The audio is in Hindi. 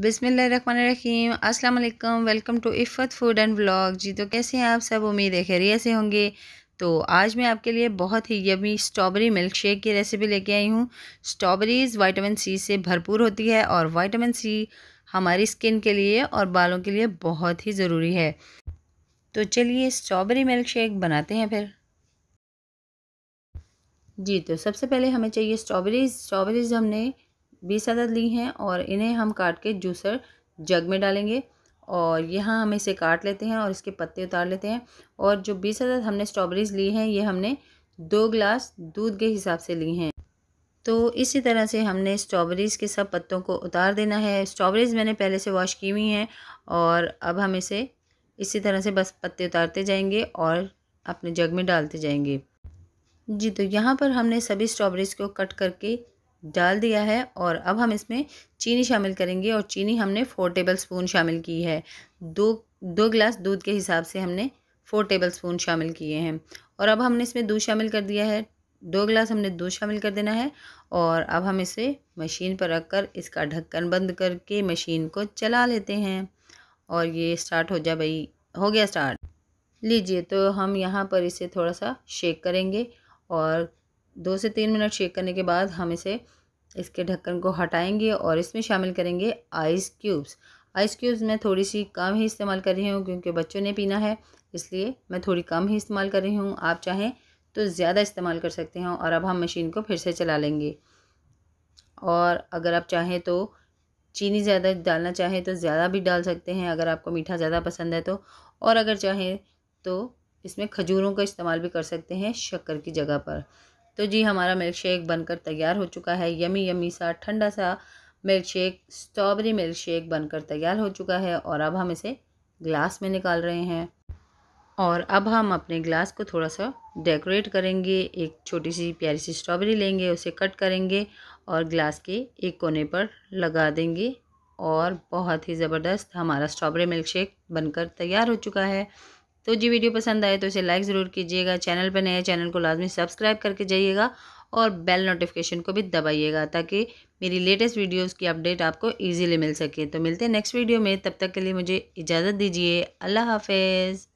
बिसमीम अस्सलाम वालेकुम welcome to Iffat food and vlog जी तो कैसे हैं आप सब उम्मीद है खैरियत से होंगे तो आज मैं आपके लिए बहुत ही यमी स्ट्रॉबेरी मिल्क शेक की रेसिपी लेके आई हूँ स्ट्रॉबेरीज़ वाइटामिन सी से भरपूर होती है और वाइटामिन सी हमारी स्किन के लिए और बालों के लिए बहुत ही ज़रूरी है तो चलिए स्ट्रॉबेरी मिल्क शेक बनाते हैं फिर जी तो सबसे पहले हमें चाहिए स्ट्रॉबेरीज स्ट्रॉबेरीज हमने बीस अदद ली हैं और इन्हें हम काट के जूसर जग में डालेंगे और यहाँ हम इसे काट लेते हैं और इसके पत्ते उतार लेते हैं और जो बीस अदद हमने स्ट्रॉबेरीज़ ली हैं ये हमने दो गिलास दूध के हिसाब से ली हैं तो इसी तरह से हमने स्ट्रॉबेरीज़ के सब पत्तों को उतार देना है स्ट्रॉबेरीज़ मैंने पहले से वॉश की हुई हैं और अब हम इसे इसी तरह से बस पत्ते उतारते जाएंगे और अपने जग में डालते जाएंगे जी तो यहाँ पर हमने सभी स्ट्रॉबेरीज़ को कट करके डाल दिया है और अब हम इसमें चीनी शामिल करेंगे और चीनी हमने फ़ोर टेबल स्पून शामिल की है दो दो गिलास दूध के हिसाब से हमने फ़ोर टेबल स्पून शामिल किए हैं और अब हमने इसमें दूध शामिल कर दिया है दो गिलास हमने दूध शामिल कर देना है और अब हम इसे मशीन पर रख कर इसका ढक्कन बंद करके मशीन को चला लेते हैं और ये स्टार्ट हो जा भाई हो गया स्टार्ट लीजिए तो हम यहाँ पर इसे थोड़ा सा शेक करेंगे और दो से तीन मिनट शेक करने के बाद हम इसे इसके ढक्कन को हटाएंगे और इसमें शामिल करेंगे आइस क्यूब्स आइस क्यूब्स मैं थोड़ी सी कम ही इस्तेमाल कर रही हूँ क्योंकि बच्चों ने पीना है इसलिए मैं थोड़ी कम ही इस्तेमाल कर रही हूँ आप चाहें तो ज़्यादा इस्तेमाल कर सकते हैं और अब हम मशीन को फिर से चला लेंगे और अगर आप चाहें तो चीनी ज़्यादा डालना चाहें तो ज़्यादा भी डाल सकते हैं अगर आपको मीठा ज़्यादा पसंद है तो और अगर चाहें तो इसमें खजूरों का इस्तेमाल भी कर सकते हैं शक्कर की जगह पर तो जी हमारा मिल्क शेक बनकर तैयार हो चुका है यमी यमी सा ठंडा सा milk shake strawberry milk shake बनकर तैयार हो चुका है और अब हम इसे ग्लास में निकाल रहे हैं और अब हम अपने ग्लास को थोड़ा सा डेकोरेट करेंगे एक छोटी सी प्यारी सी स्ट्रॉबेरी लेंगे उसे कट करेंगे और ग्लास के एक कोने पर लगा देंगे और बहुत ही ज़बरदस्त हमारा स्ट्रॉबेरी मिल्क शेक बनकर तैयार हो चुका है तो जी वीडियो पसंद आए तो इसे लाइक ज़रूर कीजिएगा चैनल पर नए चैनल को लाजमी सब्सक्राइब करके जाइएगा और बेल नोटिफिकेशन को भी दबाइएगा ताकि मेरी लेटेस्ट वीडियोज़ की अपडेट आपको ईजीली मिल सके तो मिलते हैं नेक्स्ट वीडियो में तब तक के लिए मुझे इजाज़त दीजिए अल्लाह हाफिज़